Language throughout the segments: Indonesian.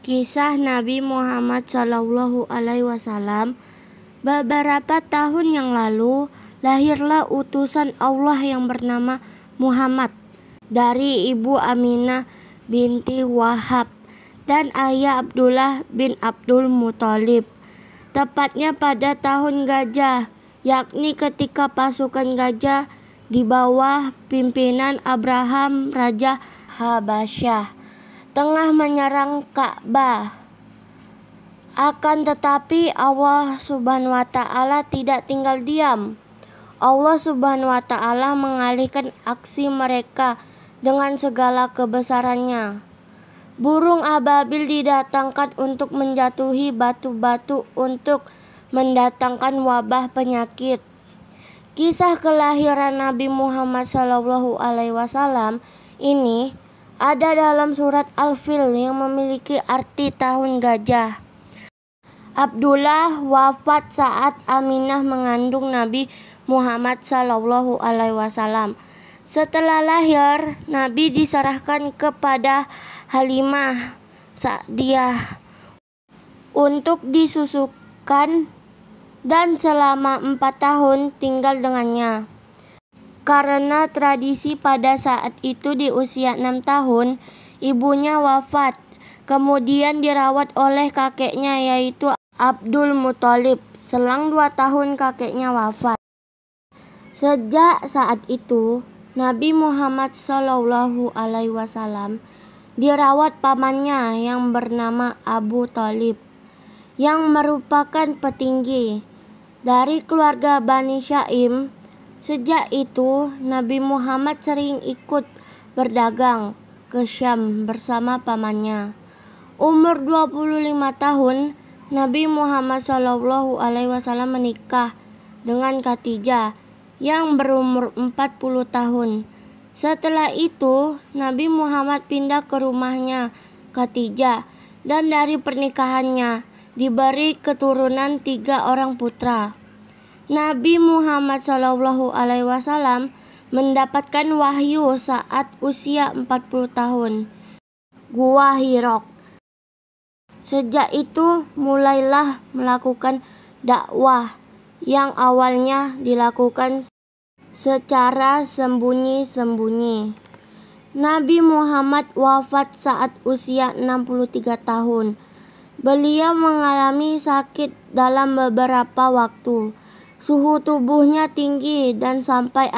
Kisah Nabi Muhammad Shallallahu Alaihi Wasallam beberapa tahun yang lalu lahirlah utusan Allah yang bernama Muhammad dari ibu Aminah binti Wahab dan ayah Abdullah bin Abdul Muthalib tepatnya pada tahun gajah yakni ketika pasukan gajah di bawah pimpinan Abraham Raja Habasyah tengah menyerang Ka'bah. Akan tetapi Allah Subhanahu wa taala tidak tinggal diam. Allah Subhanahu wa taala mengalihkan aksi mereka dengan segala kebesarannya. Burung ababil didatangkan untuk menjatuhi batu-batu untuk mendatangkan wabah penyakit. Kisah kelahiran Nabi Muhammad SAW ini ada dalam surat Al-Fil yang memiliki arti tahun gajah. Abdullah wafat saat Aminah mengandung Nabi Muhammad Sallallahu Alaihi Wasallam. Setelah lahir, Nabi diserahkan kepada Halimah Sa'diyah untuk disusukan dan selama empat tahun tinggal dengannya. Karena tradisi pada saat itu di usia enam tahun, ibunya wafat. Kemudian dirawat oleh kakeknya yaitu Abdul Muthalib. Selang dua tahun kakeknya wafat. Sejak saat itu, Nabi Muhammad Shallallahu Alaihi Wasallam dirawat pamannya yang bernama Abu Talib, yang merupakan petinggi dari keluarga Bani Syaim Sejak itu, Nabi Muhammad sering ikut berdagang ke Syam bersama pamannya. Umur 25 tahun, Nabi Muhammad Shallallahu Alaihi Wasallam menikah dengan Khadijah yang berumur 40 tahun. Setelah itu, Nabi Muhammad pindah ke rumahnya Khadijah dan dari pernikahannya diberi keturunan tiga orang putra. Nabi Muhammad Shallallahu Alaihi Wasallam mendapatkan wahyu saat usia 40 tahun. Gua Hirok. Sejak itu mulailah melakukan dakwah yang awalnya dilakukan secara sembunyi-sembunyi. Nabi Muhammad wafat saat usia 63 tahun. Beliau mengalami sakit dalam beberapa waktu. Suhu tubuhnya tinggi dan sampai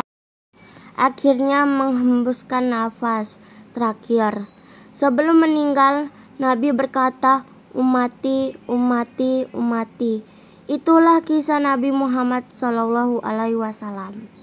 akhirnya menghembuskan nafas terakhir. Sebelum meninggal, Nabi berkata, "Umati, umati, umati." Itulah kisah Nabi Muhammad Shallallahu alaihi wasallam.